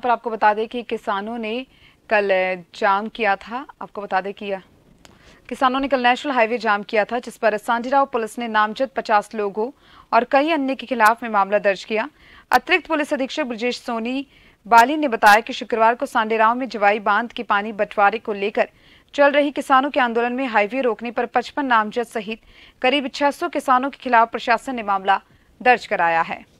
यहाँ पर आपको बता दें कि किसानों ने कल जाम किया था आपको बता दें कि किसानों ने कल नेशनल हाईवे जाम किया था जिस पर सांझीराव पुलिस ने नामजद 50 लोगों और कई अन्य के खिलाफ में मामला दर्ज किया अतिरिक्त पुलिस अधीक्षक ब्रजेश सोनी बाली ने बताया कि शुक्रवार को सांडेराव में जवाई बांध के पानी बंटवारे को लेकर चल रही किसानों के आंदोलन में हाईवे रोकने पर 55 नामजद सहित करीब 600 किसानों के खिलाफ प्रशासन ने मामला दर्ज कराया है